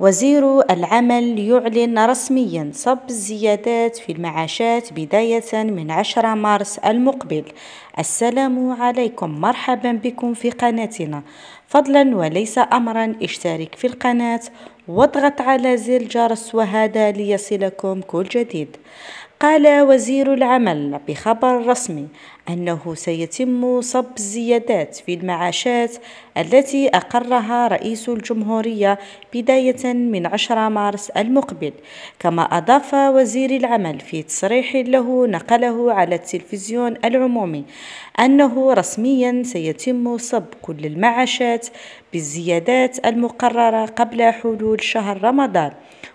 وزير العمل يعلن رسميا صب الزيادات في المعاشات بداية من 10 مارس المقبل السلام عليكم مرحبا بكم في قناتنا فضلا وليس أمرا اشترك في القناة واضغط على زر الجرس وهذا ليصلكم كل جديد قال وزير العمل بخبر رسمي أنه سيتم صب الزيادات في المعاشات التي أقرها رئيس الجمهورية بداية من 10 مارس المقبل كما أضاف وزير العمل في تصريح له نقله على التلفزيون العمومي أنه رسميا سيتم صب كل المعاشات بالزيادات المقررة قبل حلول شهر رمضان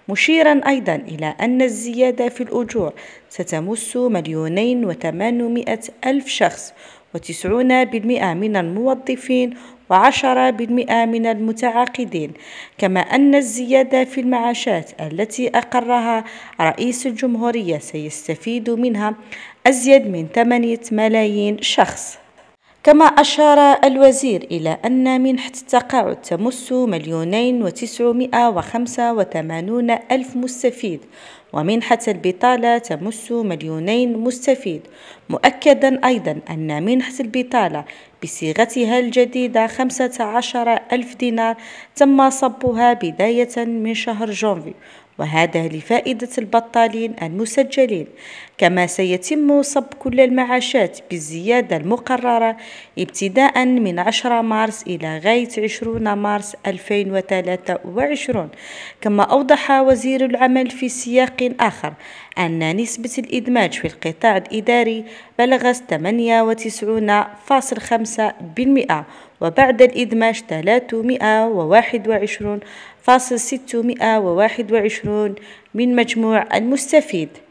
مشيرا أيضا إلى أن الزيادة في الأجور ستمس مليونين وثمانمائة ألف شخص وتسعون بالمئة من الموظفين وعشرة بالمئة من المتعاقدين كما أن الزيادة في المعاشات التي أقرها رئيس الجمهورية سيستفيد منها أزيد من ثمانية ملايين شخص كما أشار الوزير إلى أن منحة التقاعد تمس مليونين وتسعمائة وخمسة وثمانون ألف مستفيد ومنحة البطالة تمس مليونين مستفيد مؤكدا أيضا أن منحة البطالة بصيغتها الجديدة 15 ألف دينار تم صبها بداية من شهر جونفي وهذا لفائدة البطالين المسجلين كما سيتم صب كل المعاشات بالزيادة المقررة ابتداء من 10 مارس إلى غاية 20 مارس 2023 كما أوضح وزير العمل في سياق آخر أن نسبة الإدماج في القطاع الإداري بلغت 98.5% وبعد الإدماج 321.621 من مجموع المستفيد